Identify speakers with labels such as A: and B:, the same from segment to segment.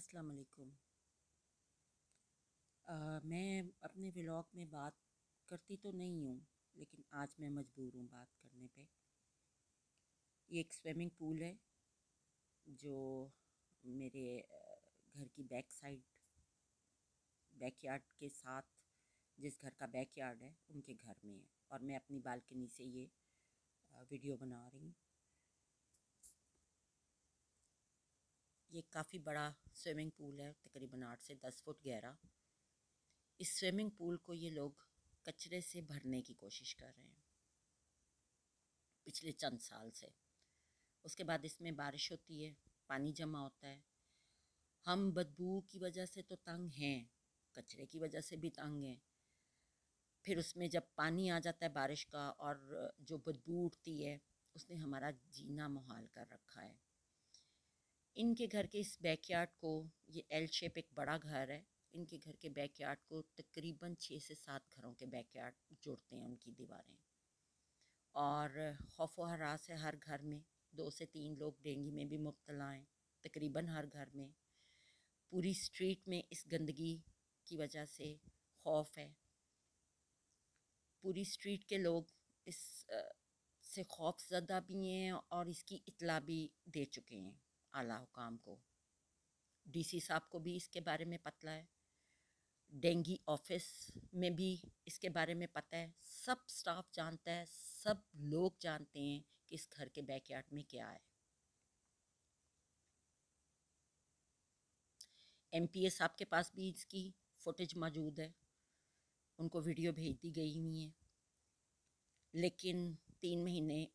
A: अस्सलाम वालेकुम मैं अपने व्लॉग में बात करती तो नहीं हूँ लेकिन आज मैं मजबूर हूँ बात करने पे ये एक स्विमिंग पूल है जो मेरे घर की बैक साइड बैकयार्ड के साथ जिस घर का बैकयार्ड है उनके घर में है और मैं अपनी बालकनी से ये वीडियो बना रही हूँ ये काफ़ी बड़ा स्विमिंग पूल है तकरीबन आठ से दस फुट गहरा इस स्विमिंग पूल को ये लोग कचरे से भरने की कोशिश कर रहे हैं पिछले चंद साल से उसके बाद इसमें बारिश होती है पानी जमा होता है हम बदबू की वजह से तो तंग हैं कचरे की वजह से भी तंग हैं फिर उसमें जब पानी आ जाता है बारिश का और जो बदबू उठती है उसने हमारा जीना मुहाल कर रखा है इनके घर के इस बैकयार्ड को ये एल शेप एक बड़ा घर है इनके घर के बैकयार्ड को तकरीबन छः से सात घरों के बैकयार्ड जोड़ते हैं उनकी दीवारें और खौफ व हरास है हर घर में दो से तीन लोग डेंगू में भी मुबतला हैं तकरीबन हर घर में पूरी स्ट्रीट में इस गंदगी की वजह से खौफ है पूरी स्ट्रीट के लोग इस से खौफ ज़दा भी हैं और इसकी इतला भी दे चुके हैं आला हुकाम को डीसी साहब को भी इसके बारे में पता है डेंगी ऑफिस में भी इसके बारे में पता है सब स्टाफ जानता है सब लोग जानते हैं कि इस घर के बैकयार्ड में क्या है एम पी ए साहब के पास भी इसकी फुटेज मौजूद है उनको वीडियो भेज दी गई हुई है लेकिन तीन महीने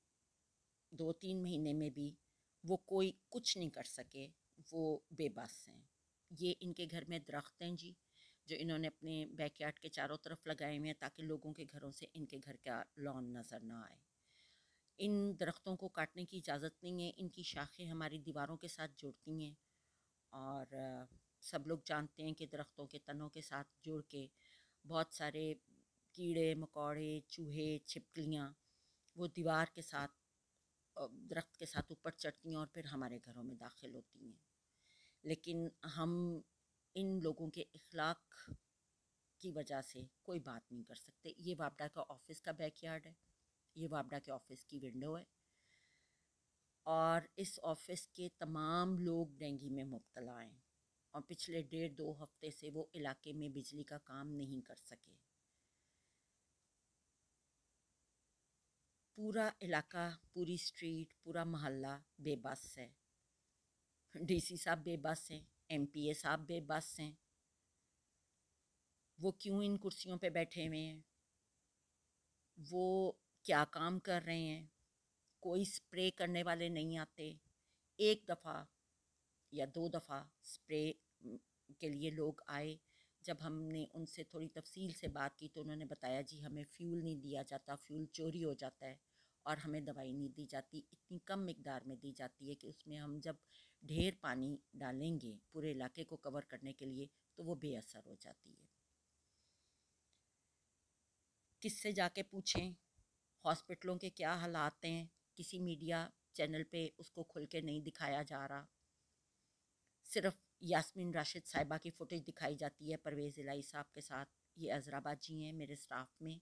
A: दो तीन महीने में भी वो कोई कुछ नहीं कर सके वो बेबस हैं ये इनके घर में दरख्त हैं जी जो इन्होंने अपने बैकयार्ड के चारों तरफ लगाए हुए हैं ताकि लोगों के घरों से इनके घर का लॉन नज़र ना आए इन दरख्तों को काटने की इजाज़त नहीं है इनकी शाखें हमारी दीवारों के साथ जुड़ती हैं और सब लोग जानते हैं कि दरख्तों के तनों के साथ जुड़ के बहुत सारे कीड़े मकौड़े चूहे छिपकलियाँ वो दीवार के साथ दरख्त के साथ ऊपर चढ़ती हैं और फिर हमारे घरों में दाखिल होती हैं लेकिन हम इन लोगों के अखलाक की वजह से कोई बात नहीं कर सकते ये वापडा का ऑफिस का बैकयार्ड है ये वापडा के ऑफिस की विंडो है और इस ऑफिस के तमाम लोग डेंगू में मुबतला हैं और पिछले डेढ़ दो हफ्ते से वो इलाके में बिजली का काम नहीं कर सके पूरा इलाका पूरी स्ट्रीट पूरा मोहल्ला बेबस है डीसी साहब बेबस हैं एमपीए साहब बेबस हैं वो क्यों इन कुर्सियों पे बैठे हुए हैं वो क्या काम कर रहे हैं कोई स्प्रे करने वाले नहीं आते एक दफ़ा या दो दफ़ा स्प्रे के लिए लोग आए जब हमने उनसे थोड़ी तफसील से बात की तो उन्होंने बताया जी हमें फ्यूल नहीं दिया जाता फ्यूल चोरी हो जाता है और हमें दवाई नहीं दी जाती इतनी कम मकदार में दी जाती है कि उसमें हम जब ढेर पानी डालेंगे पूरे इलाके को कवर करने के लिए तो वो बेअसर हो जाती है किससे जाके पूछें हॉस्पिटलों के क्या हालात हैं किसी मीडिया चैनल पे उसको खुल के नहीं दिखाया जा रहा सिर्फ यास्मीन राशिद साहिबा की फ़ुटेज दिखाई जाती है परवेज़ इलाई साहब के साथ ये अजराबाद जी हैं मेरे स्टाफ में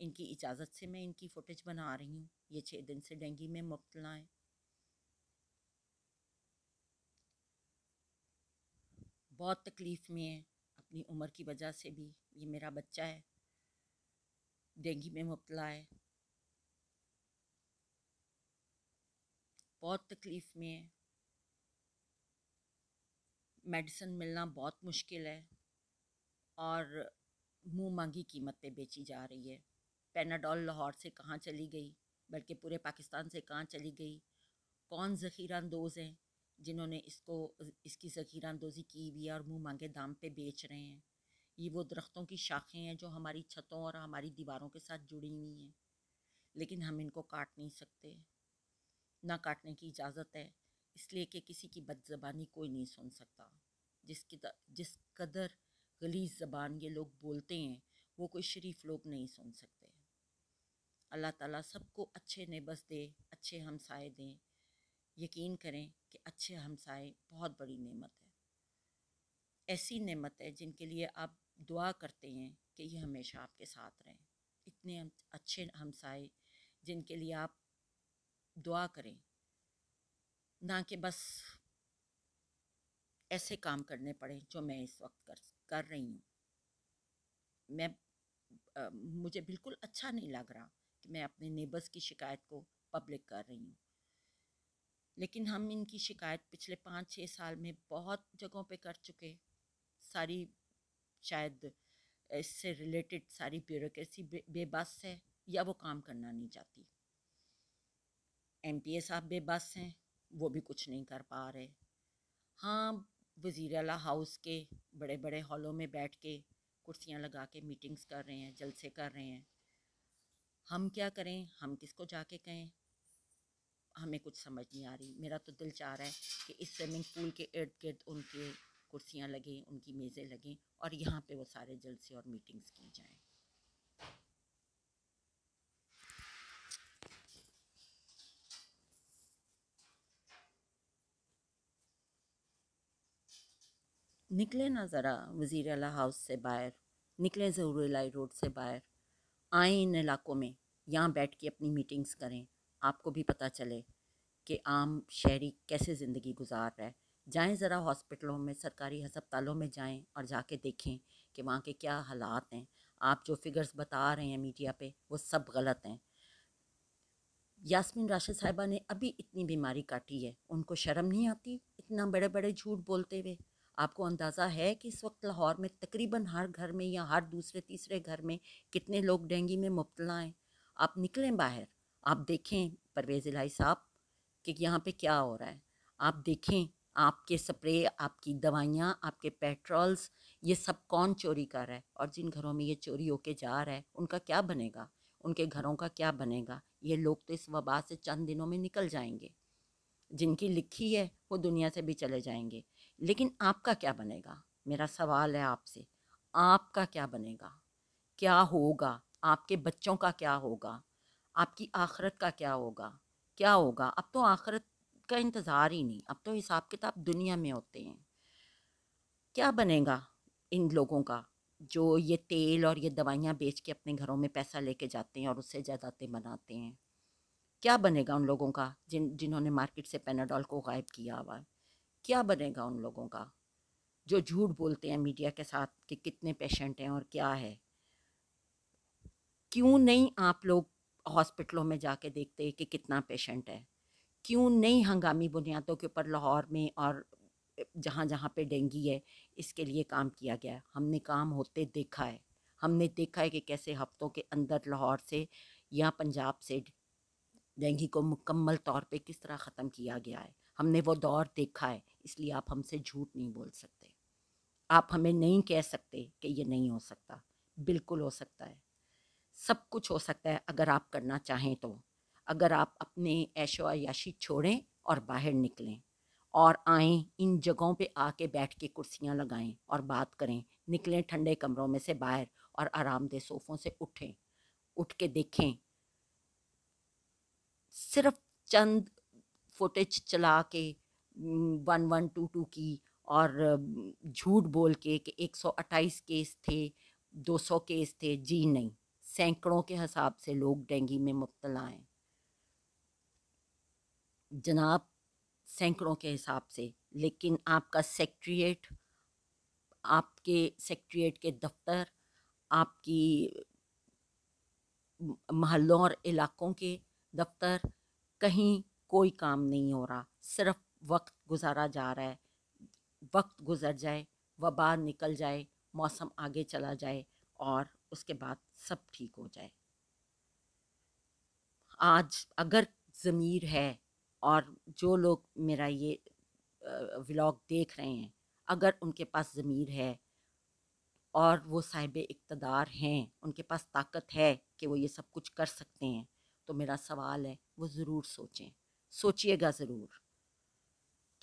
A: इनकी इजाज़त से मैं इनकी फ़ुटेज बना रही हूँ ये छः दिन से डेंगी में मुबतला हैं बहुत तकलीफ़ में है अपनी उम्र की वजह से भी ये मेरा बच्चा है डेंगी में मुबतला है बहुत तकलीफ़ में है मेडिसिन मिलना बहुत मुश्किल है और मुँह मांगी कीमत पे बेची जा रही है पेनाडॉल लाहौर से कहाँ चली गई बल्कि पूरे पाकिस्तान से कहाँ चली गई कौन ज़ख़ीरा अंदोज़ हैं जिन्होंने इसको इसकी ज़ख़ीरा अंदोज़ी की हुई है और मुँह मांगे दाम पे बेच रहे हैं ये वो दरख्तों की शाखें हैं जो हमारी छतों और हमारी दीवारों के साथ जुड़ी हुई हैं लेकिन हम इनको काट नहीं सकते ना काटने की इजाज़त है इसलिए कि किसी की बदज़बानी कोई नहीं सुन सकता जिसकी जिस कदर गलीज ज़बान ये लोग बोलते हैं वो कोई शरीफ लोग नहीं सुन सकते अल्लाह ताला सबको अच्छे नेबस दे अच्छे हमसाए दें यकीन करें कि अच्छे हमसाए बहुत बड़ी नेमत है ऐसी नेमत है जिनके लिए आप दुआ करते हैं कि ये हमेशा आपके साथ रहें इतने अच्छे हमसाए जिनके लिए आप दुआ करें ना कि बस ऐसे काम करने पड़े जो मैं इस वक्त कर कर रही हूँ मैं आ, मुझे बिल्कुल अच्छा नहीं लग रहा कि मैं अपने नेबर्स की शिकायत को पब्लिक कर रही हूँ लेकिन हम इनकी शिकायत पिछले पाँच छः साल में बहुत जगहों पे कर चुके सारी शायद इससे रिलेटेड सारी ब्यूरोसी बे, बेबस है या वो काम करना नहीं चाहती एम साहब बेबस हैं वो भी कुछ नहीं कर पा रहे हाँ वज़ी अल हाउस के बड़े बड़े हॉलों में बैठ के कुर्सियाँ लगा के मीटिंग्स कर रहे हैं जलसे कर रहे हैं हम क्या करें हम किसको जाके कहें हमें कुछ समझ नहीं आ रही मेरा तो दिल चाह रहा है कि इस स्विमिंग पूल के इर्द गिर्द उनके कुर्सियाँ लगें उनकी मेज़ें लगें और यहाँ पे वो सारे जलसे और मीटिंग्स की जाएं निकले ना ज़रा वज़ी अला हाउस से बाहर निकले ज़रूरलाई रोड से बाहर आए इन इलाकों में यहाँ बैठ के अपनी मीटिंग्स करें आपको भी पता चले कि आम शहरी कैसे ज़िंदगी गुजार रहा है जाएं ज़रा हॉस्पिटलों में सरकारी हस्पतालों में जाएं और जाके देखें कि वहाँ के क्या हालात हैं आप जो फिगर्स बता रहे हैं मीडिया पे वो सब गलत हैं यास्मीन राशिद साहिबा ने अभी इतनी बीमारी काटी है उनको शर्म नहीं आती इतना बड़े बड़े झूठ बोलते हुए आपको अंदाज़ा है कि इस वक्त लाहौर में तकरीबन हर घर में या हर दूसरे तीसरे घर में कितने लोग डेंगू में मुबतला हैं आप निकलें बाहर आप देखें परवेज़ इलाही साहब कि यहाँ पे क्या हो रहा है आप देखें आपके स्प्रे आपकी दवाइयाँ आपके पेट्रोल्स ये सब कौन चोरी कर रहा है और जिन घरों में ये चोरी होके जा रहा है उनका क्या बनेगा उनके घरों का क्या बनेगा ये लोग तो इस वबा से चंद दिनों में निकल जाएंगे जिनकी लिखी है वो दुनिया से भी चले जाएंगे लेकिन आपका क्या बनेगा मेरा सवाल है आपसे आपका क्या बनेगा क्या होगा आपके बच्चों का क्या होगा आपकी आखरत का क्या होगा क्या होगा अब तो आखरत का इंतज़ार ही नहीं अब तो हिसाब किताब दुनिया में होते हैं क्या बनेगा इन लोगों का जो ये तेल और ये दवाइयाँ बेच के अपने घरों में पैसा लेके जाते हैं और उससे जायदादें बनाते हैं क्या बनेगा उन लोगों का जिन जिन्होंने मार्केट से पेनाडॉल को गायब किया हुआ है क्या बनेगा उन लोगों का जो झूठ बोलते हैं मीडिया के साथ कि कितने पेशेंट हैं और क्या है क्यों नहीं आप लोग हॉस्पिटलों में जाके देखते कि कितना पेशेंट है क्यों नहीं हंगामी बुनियादों के ऊपर लाहौर में और जहाँ जहाँ पे डेंगी है इसके लिए काम किया गया है हमने काम होते देखा है हमने देखा है कि कैसे हफ्तों के अंदर लाहौर से या पंजाब से डेंगी को मुकम्मल तौर पे किस तरह ख़त्म किया गया है हमने वो दौर देखा है इसलिए आप हमसे झूठ नहीं बोल सकते आप हमें नहीं कह सकते कि ये नहीं हो सकता बिल्कुल हो सकता है सब कुछ हो सकता है अगर आप करना चाहें तो अगर आप अपने ऐशो याशी छोड़ें और बाहर निकलें और आएं इन जगहों पे आके बैठ के कुर्सियाँ लगाएं और बात करें निकलें ठंडे कमरों में से बाहर और आरामदेह सोफ़ों से उठें उठ के देखें सिर्फ चंद फुटेज चला के वन वन टू टू की और झूठ बोल के कि अट्ठाईस केस थे दो सौ केस थे जी नहीं सैकड़ों के हिसाब से लोग डेंगू में मुबतला हैं जनाब सैकड़ों के हिसाब से लेकिन आपका सेक्ट्रिएट आपके सेक्ट्रिएट के दफ्तर आपकी महलों और इलाकों के दफ्तर कहीं कोई काम नहीं हो रहा सिर्फ वक्त गुजारा जा रहा है वक्त गुजर जाए वबा निकल जाए मौसम आगे चला जाए और उसके बाद सब ठीक हो जाए आज अगर ज़मीर है और जो लोग मेरा ये व्लॉग देख रहे हैं अगर उनके पास ज़मीर है और वो साहिब इकतदार हैं उनके पास ताकत है कि वो ये सब कुछ कर सकते हैं तो मेरा सवाल है वो ज़रूर सोचें सोचिएगा ज़रूर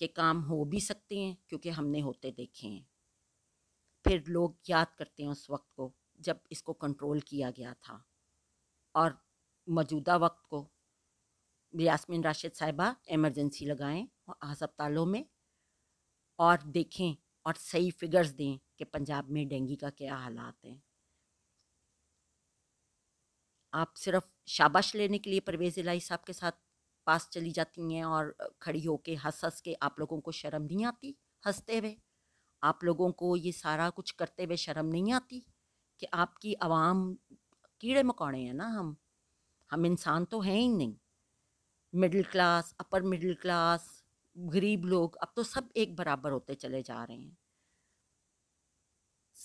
A: कि काम हो भी सकते हैं क्योंकि हमने होते देखे हैं फिर लोग याद करते हैं उस वक्त को जब इसको कंट्रोल किया गया था और मौजूदा वक्त को यासमिन राशिद साहिबा एमरजेंसी लगाएं और हस्पतालों में और देखें और सही फिगर्स दें कि पंजाब में डेंगू का क्या हालात हैं आप सिर्फ शाबाश लेने के लिए परवेज़ इलाही साहब के साथ पास चली जाती हैं और खड़ी होके हंस हंस के आप लोगों को शर्म नहीं आती हंसते हुए आप लोगों को ये सारा कुछ करते हुए शर्म नहीं आती कि आपकी आवाम कीड़े मकौड़े हैं ना हम हम इंसान तो हैं ही नहीं middle class upper middle class गरीब लोग अब तो सब एक बराबर होते चले जा रहे हैं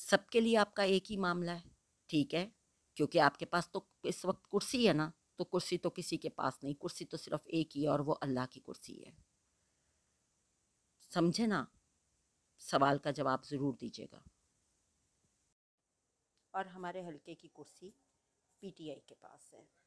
A: सबके लिए आपका एक ही मामला है ठीक है क्योंकि आपके पास तो इस वक्त कुर्सी है ना तो कुर्सी तो किसी के पास नहीं कुर्सी तो सिर्फ एक ही है और वो अल्लाह की कुर्सी है समझे ना सवाल का जवाब ज़रूर दीजिएगा और हमारे हल्के की कुर्सी पीटीआई के पास है